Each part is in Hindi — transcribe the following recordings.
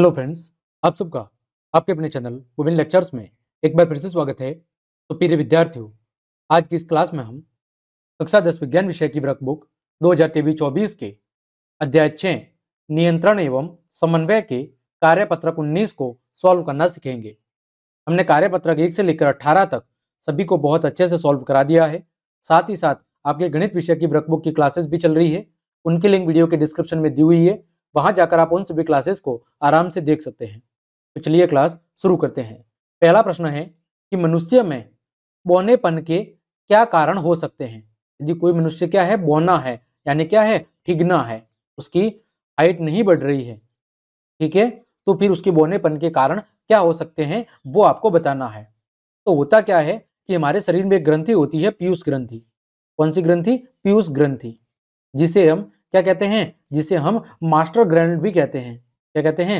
हेलो फ्रेंड्स आप सबका आपके अपने चैनल विभिन्न लेक्चर्स में एक बार फिर से स्वागत है तो प्रिय विद्यार्थियों आज की इस क्लास में हम कक्षा दस विज्ञान विषय की वर्क बुक दो हजार के अध्याय छः नियंत्रण एवं समन्वय के कार्यपत्रक 19 को सॉल्व करना सीखेंगे हमने कार्यपत्रक एक से लेकर अट्ठारह तक सभी को बहुत अच्छे से सॉल्व करा दिया है साथ ही साथ आपके गणित विषय की बुक की क्लासेस भी चल रही है उनकी लिंक वीडियो के डिस्क्रिप्शन में दी हुई है वहां जाकर आप उन सभी क्लासेस को आराम से देख सकते हैं तो चलिए क्लास शुरू करते हैं पहला प्रश्न है कि मनुष्य में बौनेपन के क्या कारण हो सकते हैं यदि कोई मनुष्य क्या है बौना है यानी क्या है ठिगना है उसकी हाइट नहीं बढ़ रही है ठीक है तो फिर उसके बौनेपन के कारण क्या हो सकते हैं वो आपको बताना है तो होता क्या है कि हमारे शरीर में एक ग्रंथि होती है पीयूष ग्रंथि कौन सी ग्रंथि पीयूष ग्रंथि जिसे हम क्या कहते हैं जिसे हम मास्टर ग्रैंड भी कहते हैं क्या कहते हैं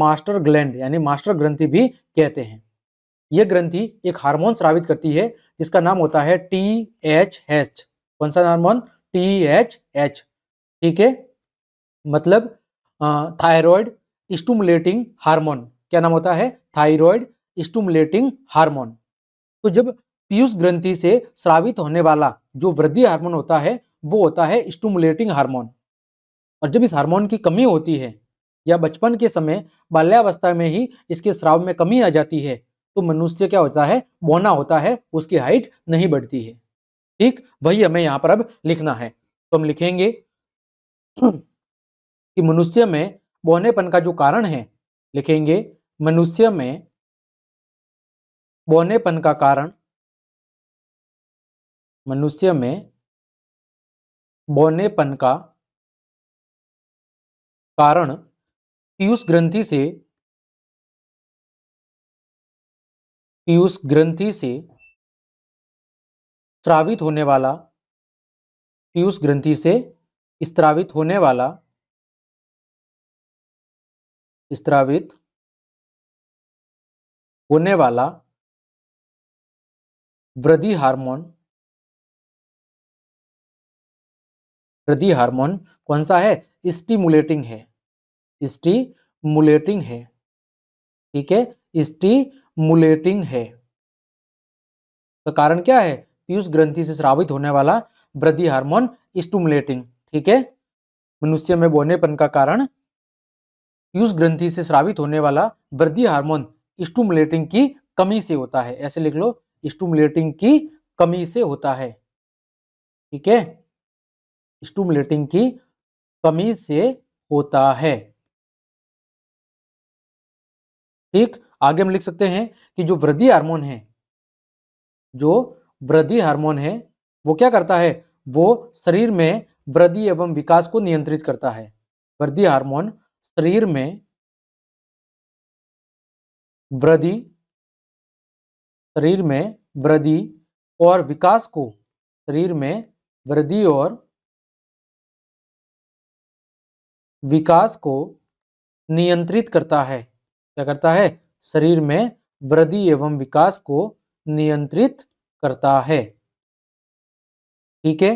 मास्टर ग्लैंड यानी मास्टर ग्रंथि भी कहते हैं यह ग्रंथि एक हार्मोन स्रावित करती है जिसका नाम होता है टी एच एच कौन सा हार्मोन टी एच एच ठीक है मतलब थायराइड स्टूमुलेटिंग हार्मोन क्या नाम होता है थायराइड स्टूमुलेटिंग हार्मोन तो जब पीयूष ग्रंथि से स्रावित होने वाला जो वृद्धि हार्मोन होता है वो होता है स्टूमुलेटिंग हार्मोन और जब इस हार्मोन की कमी होती है या बचपन के समय बाल्यावस्था में ही इसके श्राव में कमी आ जाती है तो मनुष्य क्या होता है बोना होता है उसकी हाइट नहीं बढ़ती है ठीक वही हमें यहाँ पर अब लिखना है तो हम लिखेंगे कि मनुष्य में बोनेपन का जो कारण है लिखेंगे मनुष्य में बोनेपन का कारण मनुष्य में बौनेपन का कारण पीयूष ग्रंथि से पीयूष ग्रंथि से स्रावित होने वाला पीयूष ग्रंथि से स्त्रावित होने वाला स्त्रावित होने वाला वृद्धि हार्मोन वृद्धि हार्मोन कौन सा है स्टीमुलेटिंग है स्टीमुलेटिंग है ठीक है स्टीमुलेटिंग है तो कारण क्या है पीयूष ग्रंथि से श्रावित होने वाला वृद्धि हार्मोन स्टूमुलेटिंग ठीक है मनुष्य में बोनेपन का कारण पीयूष ग्रंथि से श्रावित होने वाला वृद्धि हार्मोन स्टूमुलेटिंग की कमी से होता है ऐसे लिख लो स्टूमुलेटिंग की कमी से होता है ठीक है स्टूमुलेटिंग की कमी से होता है ठीक आगे हम लिख सकते हैं कि जो वृद्धि हार्मोन है जो वृद्धि हार्मोन है वो क्या करता है वो शरीर में वृद्धि एवं विकास को नियंत्रित करता है वृद्धि हार्मोन शरीर में वृद्धि शरीर में वृद्धि और विकास को शरीर में वृद्धि और विकास को नियंत्रित करता है क्या करता है शरीर में वृद्धि एवं विकास को नियंत्रित करता है ठीक है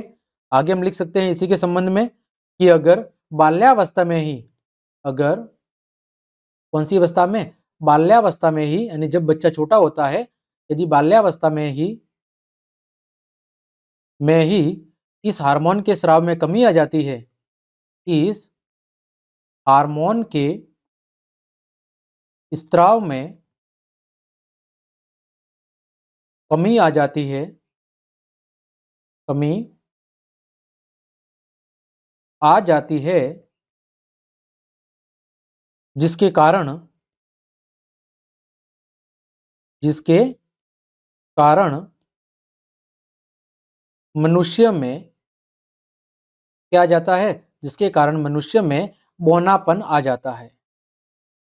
आगे हम लिख सकते हैं इसी के संबंध में कि अगर बाल्यावस्था में ही अगर कौन सी अवस्था में बाल्यावस्था में ही यानी जब बच्चा छोटा होता है यदि बाल्यावस्था में ही में ही इस हार्मोन के स्राव में कमी आ जाती है इस हार्मोन के स्त्राव में कमी आ जाती है कमी आ जाती है जिसके कारण जिसके कारण मनुष्य में क्या जाता है जिसके कारण मनुष्य में बोनापन आ जाता है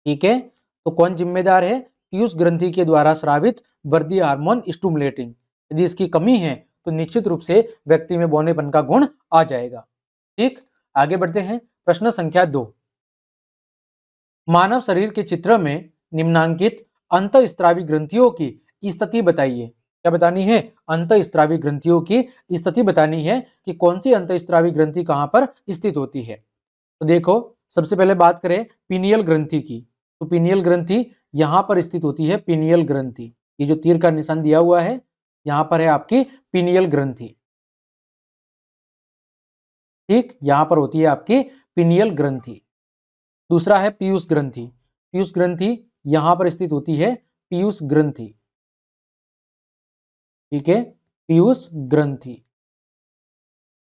ठीक है तो कौन जिम्मेदार है पीयूष ग्रंथि के द्वारा स्रावित वर्दी हार्मोन स्टूमुलेटिंग यदि इसकी कमी है तो निश्चित रूप से व्यक्ति में बोनेपन का गुण आ जाएगा ठीक आगे बढ़ते हैं प्रश्न संख्या दो मानव शरीर के चित्र में निम्नांकित अंत स्त्रावी ग्रंथियों की स्थिति बताइए क्या बतानी है अंत स्त्रावी ग्रंथियों की स्थिति बतानी है कि कौन सी अंत स्त्रावी ग्रंथि कहां पर स्थित होती है तो देखो सबसे पहले बात करें पिनियल ग्रंथि की तो पिनियल ग्रंथि यहां पर स्थित होती है पिनियल ग्रंथि ये जो तीर का निशान दिया हुआ है यहां पर है आपकी पिनियल ग्रंथि ठीक यहां पर होती है आपकी पिनियल ग्रंथि दूसरा है पीयूष ग्रंथि पीयूष ग्रंथि यहां पर स्थित होती है पीयूष ग्रंथि ठीक है पीयूष ग्रंथि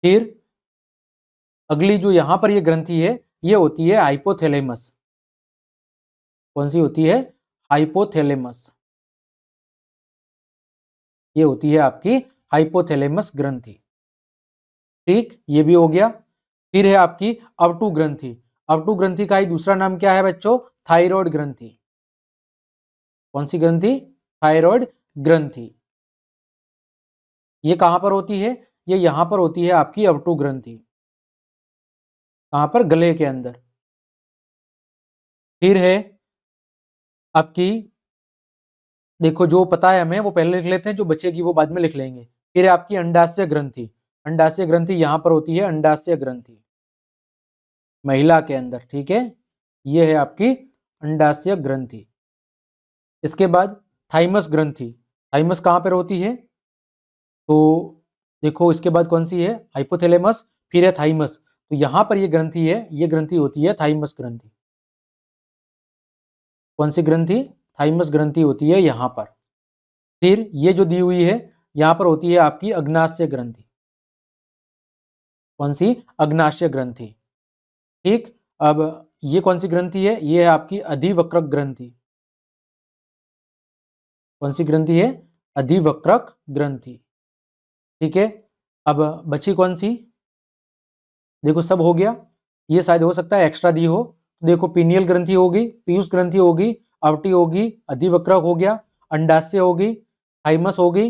फिर अगली जो यहां पर ये ग्रंथि है ये होती है हाइपोथेलेमस कौन सी होती है हाइपोथेलेमस ये होती है आपकी हाइपोथेलेमस ग्रंथि ठीक ये भी हो गया फिर है आपकी अवटू ग्रंथि अवटू ग्रंथि का ही दूसरा नाम क्या है बच्चों थायराइड ग्रंथि कौन सी ग्रंथि थायराइड ग्रंथि ये कहां पर होती है ये यहां पर होती है आपकी अवटू ग्रंथि कहां पर गले के अंदर फिर है आपकी देखो जो पता है हमें वो पहले लिख लेते हैं जो बचेगी वो बाद में लिख लेंगे फिर है आपकी अंडाशय ग्रंथि अंडाशय ग्रंथि यहां पर होती है अंडाशय ग्रंथि महिला के अंदर ठीक है ये है आपकी अंडाशय ग्रंथि इसके बाद थाइमस ग्रंथि थाइमस कहां पर होती है तो देखो इसके बाद कौन सी है हाइपोथेलेमस फिर है थाइमस तो यहां पर यह ग्रंथि है ये ग्रंथि होती है थाइमस ग्रंथि कौन सी ग्रंथि थाइमस ग्रंथि होती है यहां पर फिर ये जो दी हुई है यहां पर होती है आपकी अग्नाशय ग्रंथि कौन सी अग्नाशय ग्रंथि ठीक अब ये कौन सी ग्रंथि है ये है आपकी अधिवक्रक ग्रंथि कौन सी ग्रंथि है अधिवक्रक ग्रंथि ठीक है अब बची कौन सी देखो सब हो गया ये शायद हो सकता है एक्स्ट्रा दी हो तो देखो पीनियल ग्रंथि होगी पीयूष ग्रंथि होगी अवटी होगी अधिवक्रक हो गया अंडास्य होगी थाइमस होगी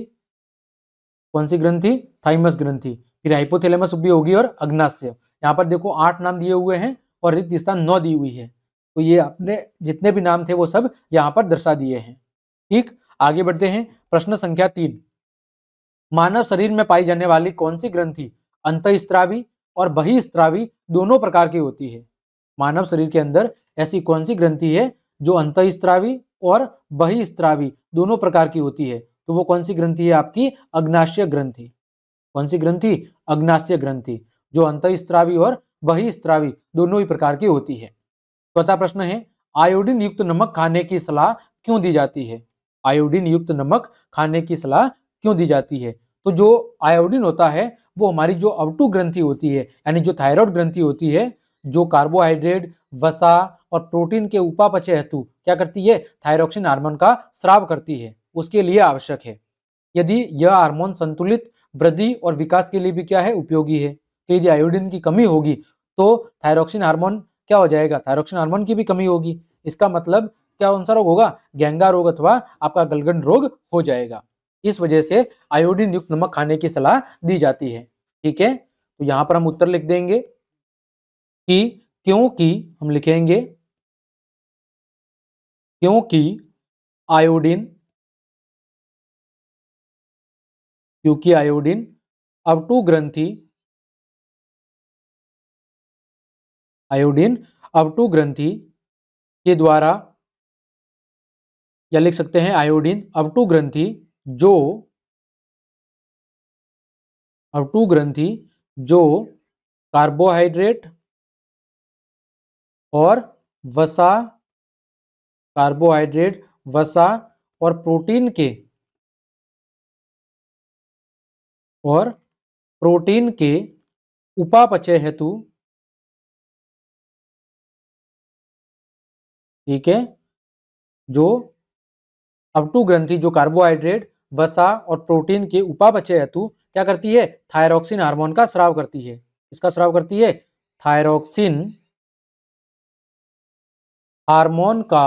कौन सी ग्रंथि थाइमस ग्रंथि फिर हाइपोथेलेमस भी होगी और अग्नाश्य यहाँ पर देखो आठ नाम दिए हुए हैं और रिक्त स्थान नौ दी हुई है तो ये अपने जितने भी नाम थे वो सब यहाँ पर दर्शा दिए हैं ठीक आगे बढ़ते हैं प्रश्न संख्या तीन मानव शरीर में पाई जाने वाली कौन सी ग्रंथि स्त्रावी और बहिस्त्रावी दोनों प्रकार की होती है मानव शरीर के अंदर ऐसी कौन सी ग्रंथि है जो अंतस्त्रावी और बहिस्त्रावी दोनों प्रकार की होती है तो वो कौन सी ग्रंथि है आपकी अग्नाश्य ग्रंथि कौन सी ग्रंथि अग्नाश्य ग्रंथि जो स्त्रावी और बहिस्त्रावी दोनों ही प्रकार की होती है चौथा तो प्रश्न है आयोडीन युक्त नमक खाने की सलाह क्यों दी जाती है आयोडीन युक्त नमक खाने की सलाह क्यों दी जाती है तो जो आयोडीन होता है वो हमारी जो अवटू ग्रंथि होती है यानी जो थायराइड ग्रंथि होती है जो कार्बोहाइड्रेट वसा और प्रोटीन के उपापचय हेतु क्या करती है थायरोक्सिन हार्मोन का श्राव करती है उसके लिए आवश्यक है यदि यह हार्मोन संतुलित वृद्धि और विकास के लिए भी क्या है उपयोगी है तो यदि आयोडीन की कमी होगी तो थायरोक्सिन हार्मोन क्या हो जाएगा थायरोक्सिन हार्मोन की भी कमी होगी इसका मतलब क्या कौन सा रोग होगा गैंगा रोग अथवा आपका गलगन रोग हो जाएगा इस वजह से आयोडीन युक्त नमक खाने की सलाह दी जाती है ठीक है तो यहां पर हम उत्तर लिख देंगे कि क्योंकि हम लिखेंगे क्योंकि आयोडीन क्योंकि आयोडीन अवटू ग्रंथि आयोडीन अवटू ग्रंथि के द्वारा या लिख सकते हैं आयोडीन अवटू ग्रंथि जो अब टू ग्रंथि जो कार्बोहाइड्रेट और वसा कार्बोहाइड्रेट वसा और प्रोटीन के और प्रोटीन के उपापचय हेतु ठीक है जो अब टू ग्रंथि जो कार्बोहाइड्रेट वसा और प्रोटीन के उपापचय हेतु क्या करती है थायरोक्सिन हार्मोन का स्राव करती है इसका स्राव करती है थायरोक्सिन हार्मोन का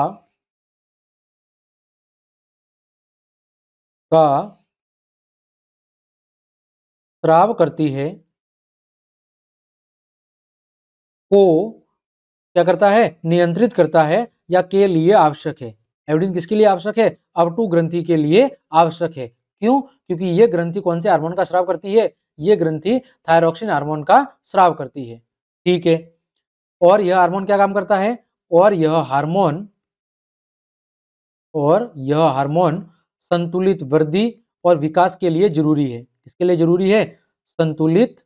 का स्राव करती है को क्या करता है नियंत्रित करता है या के लिए आवश्यक है एवडिन किसके लिए आवश्यक है अब टू ग्रंथि के लिए आवश्यक है क्यों क्योंकि ये ग्रंथि कौन से हार्मोन का श्राव करती है ये ग्रंथि थायरोक्सिन हार्मोन का श्राव करती है ठीक है और यह हार्मोन क्या काम करता है और यह हार्मोन और यह हार्मोन संतुलित वृद्धि और विकास के लिए जरूरी है इसके लिए जरूरी है संतुलित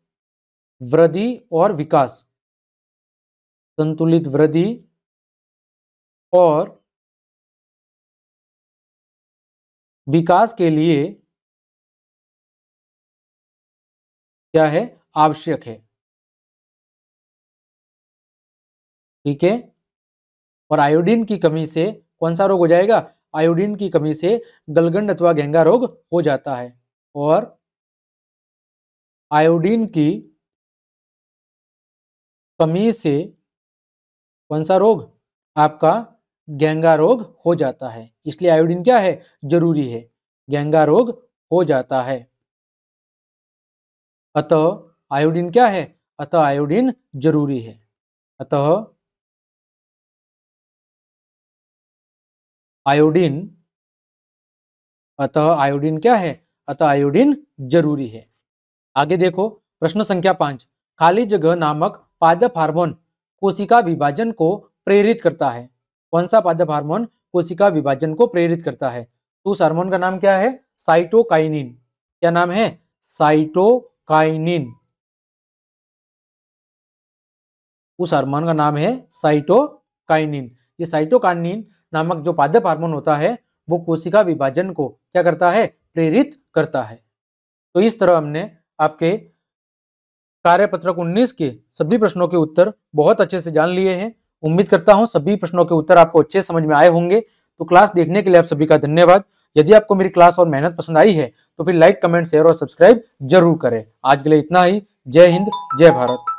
वृद्धि और विकास संतुलित वृद्धि और विकास के लिए क्या है आवश्यक है ठीक है और आयोडीन की कमी से कौन सा रोग हो जाएगा आयोडीन की कमी से गलगंड अथवा गेंगा रोग हो जाता है और आयोडीन की कमी से कौन सा रोग आपका गैंगा रोग हो जाता है इसलिए आयोडीन क्या है जरूरी है गैंगा रोग हो जाता है अतः आयोडीन क्या है अतः आयोडीन जरूरी है अतः आयोडीन अतः आयोडीन क्या है अतः आयोडीन जरूरी है आगे देखो प्रश्न संख्या पांच खाली जगह नामक पादप हार्मोन कोशिका विभाजन को प्रेरित करता है कौन सा पादप हार्मोन कोशिका विभाजन को प्रेरित करता है तो उस हार्मोन का नाम क्या है साइटोकाइनिन क्या नाम है साइटोकाइनिन उस हार्मोन का नाम है साइटोकाइनिन ये साइटोकाइनिन नामक जो पादप हार्मोन होता है वो कोशिका विभाजन को क्या करता है प्रेरित करता है तो इस तरह हमने आपके कार्यपत्रक 19 के सभी प्रश्नों के उत्तर बहुत अच्छे से जान लिए हैं उम्मीद करता हूँ सभी प्रश्नों के उत्तर आपको अच्छे समझ में आए होंगे तो क्लास देखने के लिए आप सभी का धन्यवाद यदि आपको मेरी क्लास और मेहनत पसंद आई है तो फिर लाइक कमेंट शेयर और सब्सक्राइब जरूर करें आज के लिए इतना ही जय हिंद जय भारत